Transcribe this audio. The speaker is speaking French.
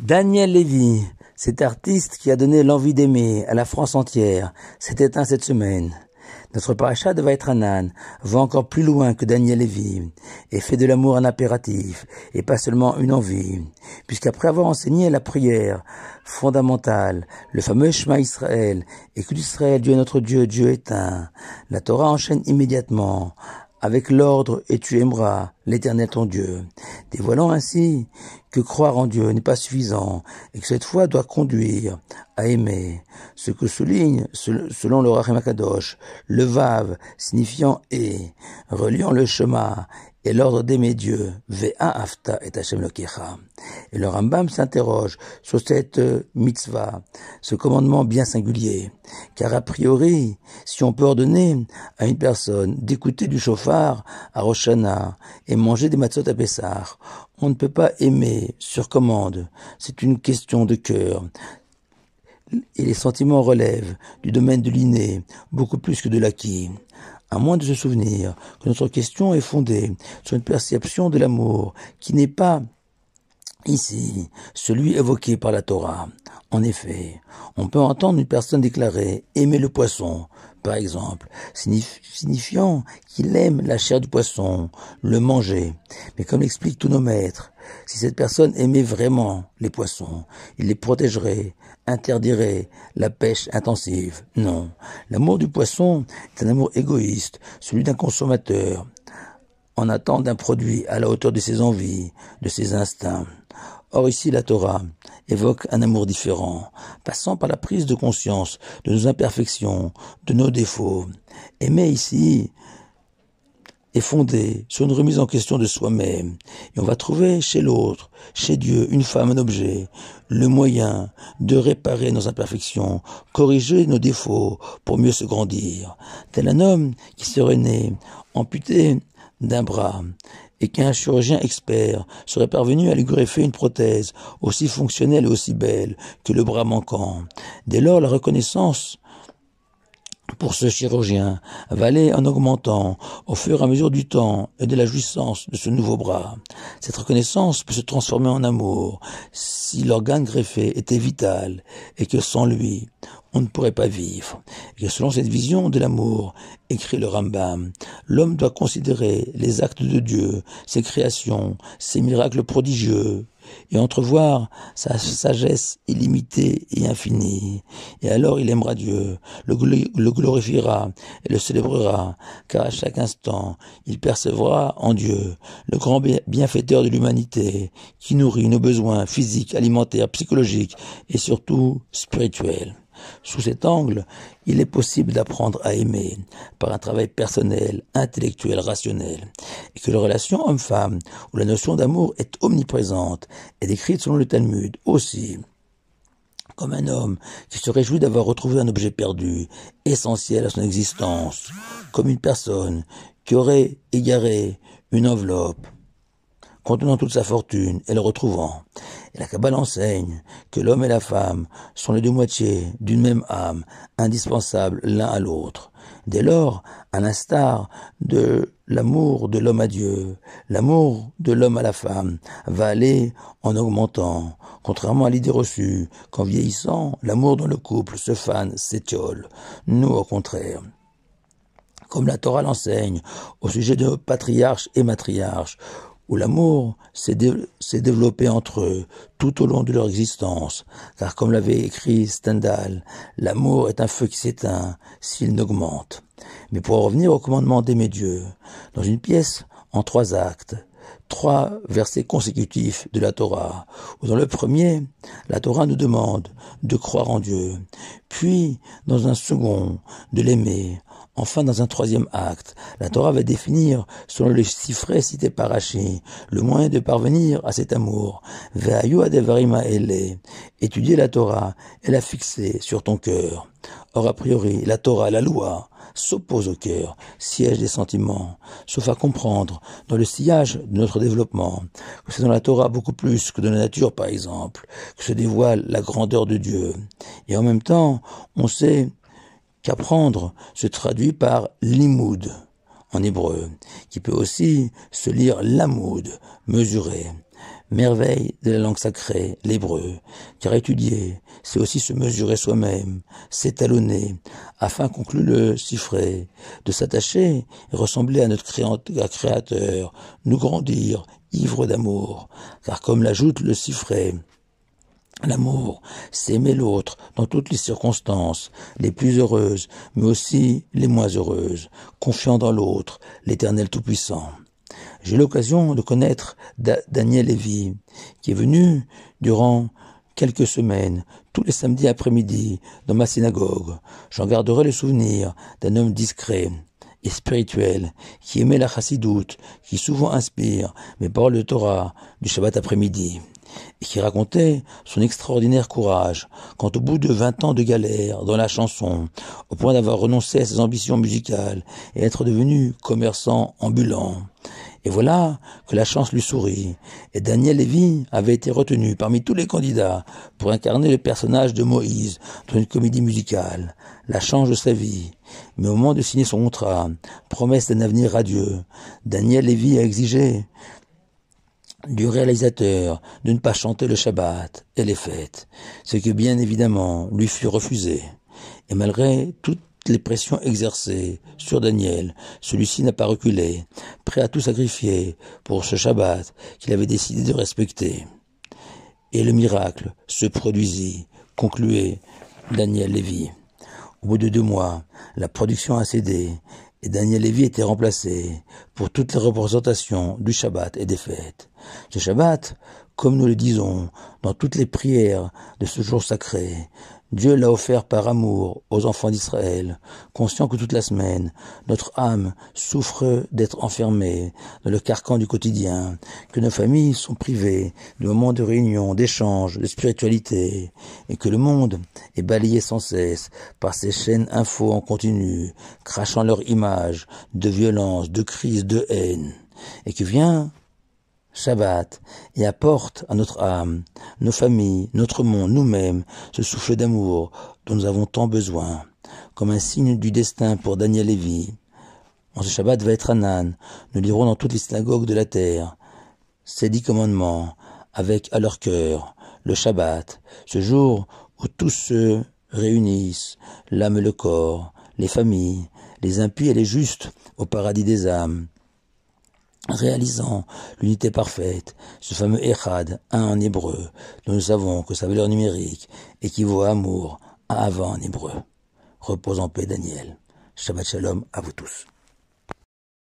Daniel Lévy, cet artiste qui a donné l'envie d'aimer à la France entière, s'est éteint cette semaine. Notre être de âne, va encore plus loin que Daniel Lévy et fait de l'amour un impératif et pas seulement une envie, puisqu'après avoir enseigné la prière fondamentale, le fameux Shema Israël, et que l'Israël, Dieu est notre Dieu, Dieu est un, la Torah enchaîne immédiatement avec l'ordre et tu aimeras l'Éternel ton Dieu, dévoilant ainsi que croire en Dieu n'est pas suffisant et que cette foi doit conduire à aimer. Ce que souligne, selon le Rahim Akadosh, le Vav signifiant et, reliant le chemin et l'ordre d'aimer Dieu, Ve'a et Hashem Et le Rambam s'interroge sur cette euh, mitzvah, ce commandement bien singulier, car a priori, si on peut ordonner à une personne d'écouter du chauffard à Roshana et manger des matzot à Pessah, on ne peut pas aimer sur commande, c'est une question de cœur, et les sentiments relèvent du domaine de l'inné, beaucoup plus que de l'acquis à moins de se souvenir que notre question est fondée sur une perception de l'amour qui n'est pas Ici, celui évoqué par la Torah. En effet, on peut entendre une personne déclarer aimer le poisson, par exemple, signifiant qu'il aime la chair du poisson, le manger. Mais comme l'expliquent tous nos maîtres, si cette personne aimait vraiment les poissons, il les protégerait, interdirait la pêche intensive. Non, l'amour du poisson est un amour égoïste, celui d'un consommateur, en attente d'un produit à la hauteur de ses envies, de ses instincts. Or ici la Torah évoque un amour différent, passant par la prise de conscience de nos imperfections, de nos défauts. Aimer ici est fondé sur une remise en question de soi-même. Et on va trouver chez l'autre, chez Dieu, une femme, un objet, le moyen de réparer nos imperfections, corriger nos défauts pour mieux se grandir. Tel un homme qui serait né amputé d'un bras et qu'un chirurgien expert serait parvenu à lui greffer une prothèse aussi fonctionnelle et aussi belle que le bras manquant. Dès lors, la reconnaissance pour ce chirurgien valait en augmentant au fur et à mesure du temps et de la jouissance de ce nouveau bras. Cette reconnaissance peut se transformer en amour si l'organe greffé était vital et que sans lui, on ne pourrait pas vivre. Et selon cette vision de l'amour, écrit le Rambam, l'homme doit considérer les actes de Dieu, ses créations, ses miracles prodigieux et entrevoir sa sagesse illimitée et infinie. Et alors il aimera Dieu, le, glorifiera et le célébrera, car à chaque instant il percevra en Dieu le grand bienfaiteur de l'humanité qui nourrit nos besoins physiques, alimentaires, psychologiques et surtout spirituels. Sous cet angle, il est possible d'apprendre à aimer par un travail personnel, intellectuel, rationnel, et que la relation homme-femme, où la notion d'amour est omniprésente, est décrite selon le Talmud aussi comme un homme qui se réjouit d'avoir retrouvé un objet perdu, essentiel à son existence, comme une personne qui aurait égaré une enveloppe contenant toute sa fortune et le retrouvant, et la Kabbale enseigne que l'homme et la femme sont les deux moitiés d'une même âme, indispensables l'un à l'autre. Dès lors, à l'instar de l'amour de l'homme à Dieu, l'amour de l'homme à la femme va aller en augmentant, contrairement à l'idée reçue qu'en vieillissant, l'amour dans le couple se fane, s'étiole. Nous, au contraire, comme la Torah l'enseigne au sujet de patriarche et matriarche, où l'amour s'est, développé entre eux tout au long de leur existence, car comme l'avait écrit Stendhal, l'amour est un feu qui s'éteint s'il n'augmente. Mais pour revenir au commandement d'aimer Dieu, dans une pièce en trois actes, trois versets consécutifs de la Torah, où dans le premier, la Torah nous demande de croire en Dieu, puis dans un second, de l'aimer, Enfin, dans un troisième acte, la Torah va définir, selon le chiffrés cités par Rachid, le moyen de parvenir à cet amour. Étudier la Torah et la fixer sur ton cœur. Or, a priori, la Torah, la loi, s'oppose au cœur, siège des sentiments, sauf à comprendre, dans le sillage de notre développement, que c'est dans la Torah beaucoup plus que dans la nature, par exemple, que se dévoile la grandeur de Dieu. Et en même temps, on sait Qu'apprendre se traduit par limoud en hébreu, qui peut aussi se lire lamoud, mesurer. Merveille de la langue sacrée, l'hébreu, car étudier, c'est aussi se mesurer soi-même, s'étalonner, afin, conclut le chiffré, de s'attacher et ressembler à notre créateur, nous grandir, ivre d'amour, car comme l'ajoute le cifré... L'amour, c'est aimer l'autre dans toutes les circonstances, les plus heureuses, mais aussi les moins heureuses, confiant dans l'autre, l'éternel Tout-Puissant. J'ai l'occasion de connaître Daniel Lévy, qui est venu durant quelques semaines, tous les samedis après-midi, dans ma synagogue. J'en garderai le souvenir d'un homme discret et spirituel, qui aimait la chassidoute, qui souvent inspire mes paroles de Torah du Shabbat après-midi et qui racontait son extraordinaire courage quand au bout de vingt ans de galère dans la chanson, au point d'avoir renoncé à ses ambitions musicales et être devenu commerçant ambulant. Et voilà que la chance lui sourit, et Daniel Lévy avait été retenu parmi tous les candidats pour incarner le personnage de Moïse dans une comédie musicale, la chance de sa vie. Mais au moment de signer son contrat, promesse d'un avenir radieux, Daniel Lévy a exigé du réalisateur de ne pas chanter le Shabbat et les fêtes, ce qui bien évidemment lui fut refusé. Et malgré toutes les pressions exercées sur Daniel, celui-ci n'a pas reculé, prêt à tout sacrifier pour ce Shabbat qu'il avait décidé de respecter. Et le miracle se produisit, concluait Daniel Lévy. Au bout de deux mois, la production a cédé et Daniel Lévy était remplacé pour toutes les représentations du Shabbat et des fêtes. Ce Shabbat, comme nous le disons dans toutes les prières de ce jour sacré, Dieu l'a offert par amour aux enfants d'Israël, conscient que toute la semaine, notre âme souffre d'être enfermée dans le carcan du quotidien, que nos familles sont privées de moments de réunion, d'échange, de spiritualité, et que le monde est balayé sans cesse par ces chaînes infos en continu, crachant leur image de violence, de crise, de haine, et qui vient Shabbat et apporte à notre âme, nos familles, notre monde, nous-mêmes, ce souffle d'amour dont nous avons tant besoin, comme un signe du destin pour Daniel et En ce Shabbat va être Anan, nous lirons dans toutes les synagogues de la terre ces dix commandements, avec à leur cœur le Shabbat, ce jour où tous se réunissent, l'âme et le corps, les familles, les impies et les justes au paradis des âmes, réalisant l'unité parfaite, ce fameux Echad, un en hébreu, dont nous savons que sa valeur numérique équivaut à amour, à avant en hébreu. Repose en paix Daniel. Shabbat Shalom à vous tous.